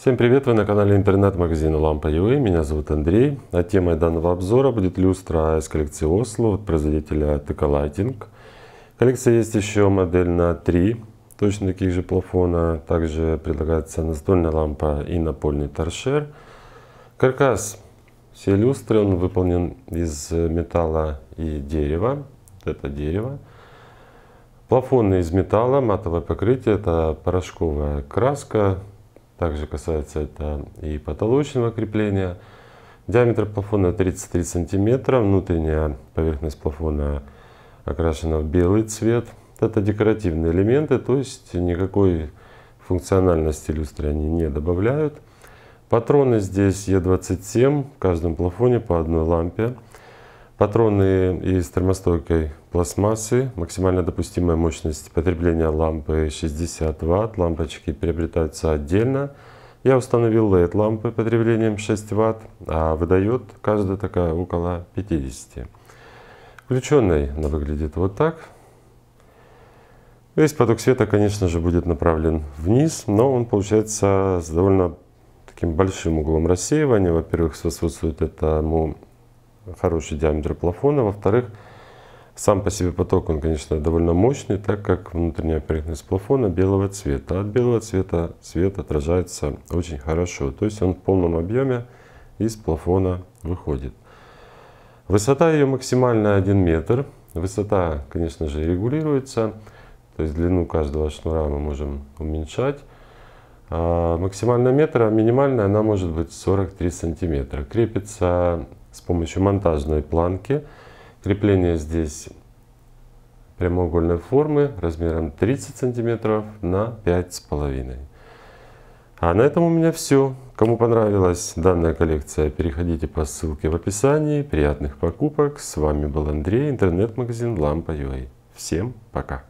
Всем привет, вы на канале интернет-магазина Лампа UA, меня зовут Андрей. А темой данного обзора будет люстра из коллекции Осло от производителя TK Lighting. Коллекция есть еще модель на 3 точно таких же плафона. Также предлагается настольная лампа и напольный торшер. Каркас все люстры, он выполнен из металла и дерева. Вот это дерево. Плафоны из металла, матовое покрытие, это порошковая краска, также касается это и потолочного крепления. Диаметр плафона 33 см, внутренняя поверхность плафона окрашена в белый цвет. Это декоративные элементы, то есть никакой функциональности люстры они не добавляют. Патроны здесь Е27, в каждом плафоне по одной лампе. Патроны из термостойкой пластмассы, максимально допустимая мощность потребления лампы 60 Вт, лампочки приобретаются отдельно. Я установил LED-лампы потреблением 6 Вт, а выдает каждая такая около 50. Включенной она выглядит вот так. Весь поток света, конечно же, будет направлен вниз, но он получается с довольно таким большим углом рассеивания. Во-первых, соответствует этому хороший диаметр плафона. Во-вторых, сам по себе поток, он, конечно, довольно мощный, так как внутренняя поверхность плафона белого цвета. От белого цвета свет отражается очень хорошо, то есть он в полном объеме из плафона выходит. Высота ее максимальная 1 метр. Высота, конечно же, регулируется, то есть длину каждого шнура мы можем уменьшать. А максимальная метра, минимальная, она может быть 43 сантиметра. Крепится с помощью монтажной планки. Крепление здесь прямоугольной формы размером 30 сантиметров на 5,5 а на этом у меня все. Кому понравилась данная коллекция, переходите по ссылке в описании. Приятных покупок. С вами был Андрей, интернет-магазин Лампа.ua. Всем пока.